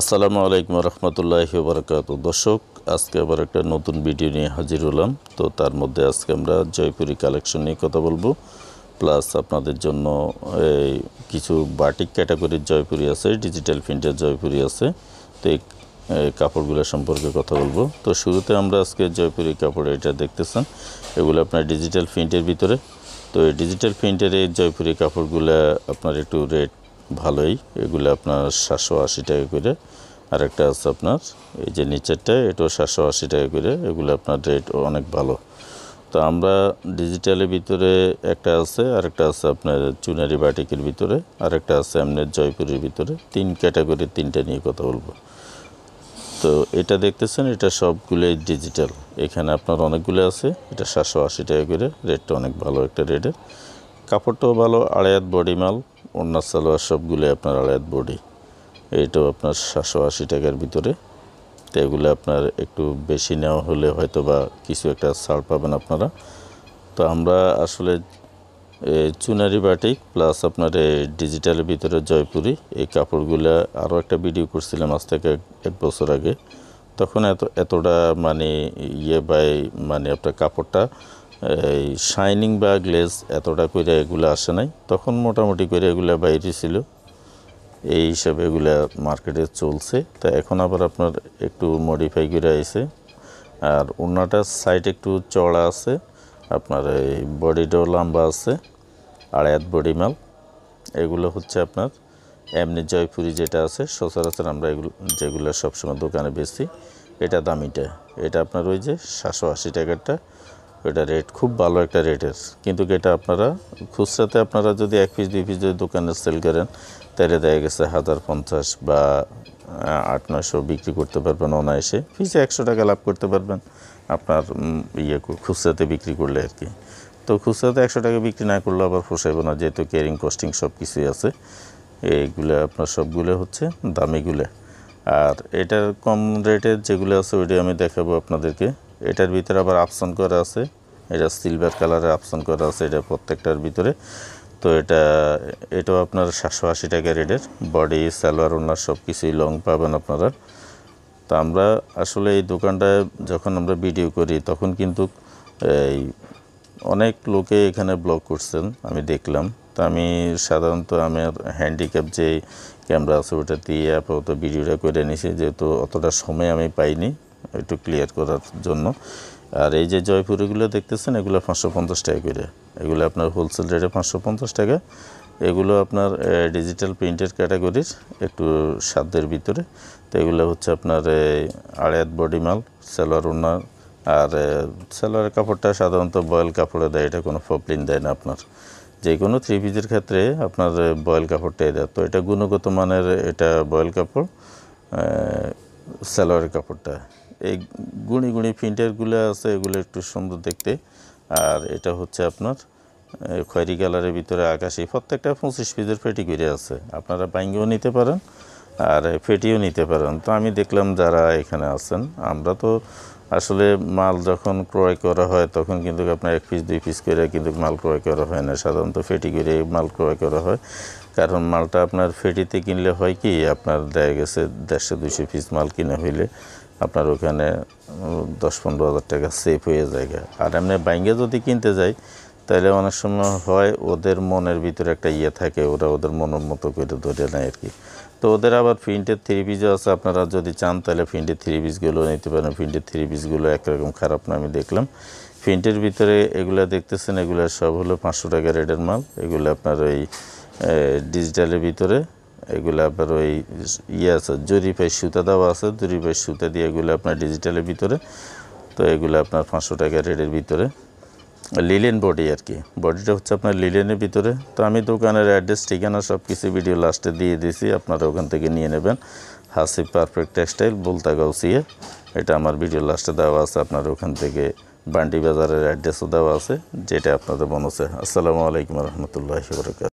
আসসালামু আলাইকুম রহমতুল্লাহ বরকাত দর্শক আজকে আবার একটা নতুন ভিডিও নিয়ে হাজির হলাম তো তার মধ্যে আজকে আমরা জয়পুরি কালেকশন নিয়ে কথা বলবো প্লাস আপনাদের জন্য এই কিছু বাটিক ক্যাটাগরির জয়পুরি আছে ডিজিটাল প্রিন্টের জয়পুরি আছে তো এই কাপড়গুলো সম্পর্কে কথা বলবো তো শুরুতে আমরা আজকে জয়পুরী কাপড় এটা দেখতেছেন এগুলো আপনার ডিজিটাল প্রিন্টের ভিতরে তো এই ডিজিটাল প্রিন্টের এই জয়পুরি কাপড়গুলো আপনার একটু রেট ভালোই এগুলো আপনার সাতশো আশি টাকা করে আরেকটা আছে আপনার এই যে নিচেরটা এটাও সাতশো আশি টাকা করে এগুলো আপনার রেট অনেক ভালো তো আমরা ডিজিটালের ভিতরে একটা আছে আরেকটা আছে আপনার চুনারি বাটিকের ভিতরে আরেকটা আছে আপনার জয়পুরের ভিতরে তিন ক্যাটাগরি তিনটা নিয়ে কথা বলবো তো এটা দেখতেছেন এটা সবগুলোই ডিজিটাল এখানে আপনার অনেকগুলো আছে এটা সাতশো আশি টাকা করে রেটটা অনেক ভালো একটা রেটের কাপড়টাও ভালো আড়ায়াত বডি মাল অন্য সালোয়ার সবগুলো আপনার আলায়াত বডি এইটাও আপনার সাতশো আশি টাকার ভিতরে তো এগুলো আপনার একটু বেশি নেওয়া হলে হয়তো বা কিছু একটা ছাড় পাবেন আপনারা তো আমরা আসলে চুনারি বাটিক প্লাস আপনার ডিজিটালের ভিতরে জয়পুরি এই কাপড়গুলো আরও একটা ভিডিও করছিলাম আজ থেকে এক বছর আগে তখন এত এতটা মানে ইয়ে বাই মানে আপনার কাপড়টা এই শাইনিং বা গ্লেজ এতটা করে এগুলো আসে নাই তখন মোটামুটি করে এগুলো বাইরে ছিল এই হিসাবে এগুলো মার্কেটে চলছে তা এখন আবার আপনার একটু মডিফাই করে আইছে আর ওনাটার সাইড একটু চড়া আছে আপনার এই বডিটাও লম্বা আছে আর এত বডি মাল এগুলো হচ্ছে আপনার এমনি জয়পুরি যেটা আছে সচরাচর আমরা এগুলো যেগুলো সবসময় দোকানে বেশি এটা দামিটা এটা আপনার ওই যে সাতশো আশি টাকারটা এটা রেট খুব ভালো একটা রেটের কিন্তু এটা আপনারা খুচরাতে আপনারা যদি এক পিস দুই পিস যদি দোকানে সেল করেন তাহলে দেখা গেছে হাজার পঞ্চাশ বা আট নয়শো বিক্রি করতে পারবেন অনায়াসে পিসে একশো টাকা লাভ করতে পারবেন আপনার ইয়ে খুচরাতে বিক্রি করলে আর কি তো খুচরাতে একশো টাকা বিক্রি না করলে আবার ফসাইব না যেহেতু কেয়ারিং কস্টিং সব কিছুই আছে এইগুলো আপনার সবগুলো হচ্ছে দামিগুলো আর এটার কম রেটের যেগুলো আছে ওইটাই আমি দেখাবো আপনাদেরকে এটার ভিতরে আবার আপশন করা আছে এটা সিলভার কালারে আপশন করা আছে এটা প্রত্যেকটার ভিতরে তো এটা এটাও আপনার সাতশো আশি টাকা রেটের বডি সালোয়ার ওনার সব কিছুই লং পাবেন আপনারা তো আমরা আসলে এই দোকানটায় যখন আমরা ভিডিও করি তখন কিন্তু এই অনেক লোকে এখানে ব্লগ করছেন আমি দেখলাম তো আমি সাধারণত আমার হ্যান্ডিক্যাপ যে ক্যামেরা আছে ওটা দিয়ে আপাতত ভিডিওটা করে নিছি যেহেতু অতটা সময় আমি পাইনি একটু ক্লিয়ার করার জন্য আর এই যে জয়পুরিগুলো দেখতেছেন এগুলো পাঁচশো পঞ্চাশ টাকা করে এগুলো আপনার হোলসেল রেটে পাঁচশো পঞ্চাশ টাকা এগুলো আপনার ডিজিটাল প্রিন্টের ক্যাটাগরির একটু সাধ্যের ভিতরে তো এগুলো হচ্ছে আপনার আড়াই বডি মাল সেলোয়ার ওনার আর সেলোয়ারের কাপড়টা সাধারণত বয়েল কাপড়ে দেয় এটা কোনো ফপলিন দেয় না আপনার যে কোনো থ্রি পিজের ক্ষেত্রে আপনার বয়েল কাপড়টাই দেয় তো এটা গুণগত মানের এটা বয়েল কাপড় সেলোয়ারের কাপড়টা এই গুঁড়ি গুঁড়ি প্রিন্টারগুলো আছে এগুলো একটু সুন্দর দেখতে আর এটা হচ্ছে আপনার খয়েরি কালারের ভিতরে আকাশি প্রত্যেকটা পঁচিশ পিসের ফেটি করে আছে আপনারা বাইঙ্গেও নিতে পারেন আর ফেটিও নিতে পারেন তো আমি দেখলাম যারা এখানে আছেন আমরা তো আসলে মাল যখন ক্রয় করা হয় তখন কিন্তু আপনার এক পিস দুই পিস করে কিন্তু মাল ক্রয় করা হয় না সাধারণত ফেটি করে মাল ক্রয় করা হয় কারণ মালটা আপনার ফেটিতে কিনলে হয় কি আপনার দেয়া গেছে দেড়শো দুশো পিস মাল কিনে হইলে আপনার ওখানে দশ পনেরো হাজার টাকা সেফ হয়ে যায় আর এমনি বাইঙ্গে যদি কিনতে যাই তাহলে অনেক সময় হয় ওদের মনের ভিতরে একটা ইয়ে থাকে ওরা ওদের মনের মতো করে ধরে নেয় আর কি তো ওদের আবার প্রিন্টের থ্রি পিসও আছে আপনারা যদি চান তাহলে প্রিন্টের থ্রি পিসগুলো নিতে পারেন প্রিন্টের থ্রি পিসগুলো একরকম খারাপ না আমি দেখলাম প্রিন্টের ভিতরে এগুলো দেখতেছেন এগুলো সব হলো পাঁচশো টাকা রেডের মাল এগুলো আপনার ওই ডিজিটালের ভিতরে এগুলো আপনার ওই ইয়ে আছে জরিফাই সুতা দেওয়া আছে জরিফাই সুতা দিয়ে এগুলো আপনার ডিজিটালের ভিতরে তো এগুলো আপনার পাঁচশো টাকা রেডের ভিতরে লিলেন বডি আর কি বডিটা হচ্ছে আপনার লিলেনের ভিতরে তো আমি দোকানের অ্যাড্রেস ঠিকানা সব কিছু ভিডিও লাস্টে দিয়ে দিয়েছি আপনারা ওখান থেকে নিয়ে নেবেন হাসি পারফেক্ট টেক্সটাইল বলতা গাউসিয়ে এটা আমার ভিডিও লাস্টে দেওয়া আছে আপনারা ওখান থেকে বান্ডি বাজারের অ্যাড্রেসও দেওয়া আছে যেটা আপনাদের মনে আছে আসসালামু আলাইকুম রহমতুল্লাহ বরকাত